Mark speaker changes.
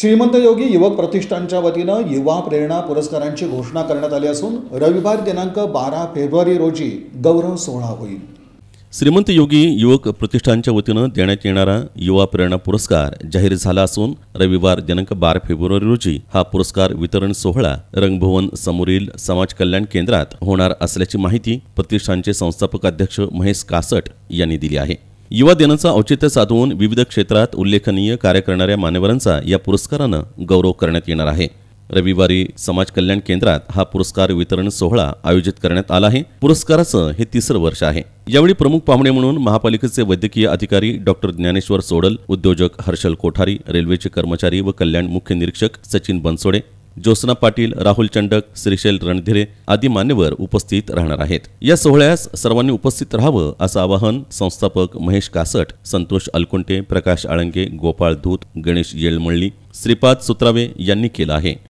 Speaker 1: श्रीमंत योगी युवक प्रतिष्ठानच्या वतीनं युवा प्रेरणा पुरस्कारांची घोषणा करण्यात आली असून रविवार दिनांक बारा फेब्रुवारी रोजी गौरव सोहळा होईल
Speaker 2: श्रीमंत योगी युवक प्रतिष्ठानच्या वतीनं देण्यात येणारा युवा प्रेरणा पुरस्कार जाहीर झाला असून रविवार दिनांक बारा फेब्रुवारी रोजी हा पुरस्कार वितरण सोहळा रंगभवन समोरील समाज कल्याण केंद्रात होणार असल्याची माहिती प्रतिष्ठानचे संस्थापक अध्यक्ष महेश कासट यांनी दिली आहे युवा दिनाचं औचित्य साधून विविध क्षेत्रात उल्लेखनीय कार्य करणाऱ्या मान्यवरांचा या पुरस्कारानं गौरव करण्यात येणार आहे रविवारी समाज कल्याण केंद्रात हा पुरस्कार वितरण सोहळा आयोजित करण्यात आला आहे पुरस्काराचं हे तिसरं वर्ष आहे यावेळी प्रमुख पाहुणे म्हणून महापालिकेचे वैद्यकीय अधिकारी डॉक्टर ज्ञानेश्वर सोडल उद्योजक हर्षल कोठारी रेल्वेचे कर्मचारी व कल्याण मुख्य निरीक्षक सचिन बनसोडे ज्योत्ना पाटील राहुल चंडक श्रीशैल रणधिरे आदी मान्यवर उपस्थित राहणार आहेत या सोहळ्यास सर्वांनी उपस्थित राहावं असं आवाहन संस्थापक महेश कासट संतोष अलकुंटे प्रकाश आळंगे गोपाळ धूत गणेश येळमळली श्रीपाद सुत्रावे यांनी केलं आहे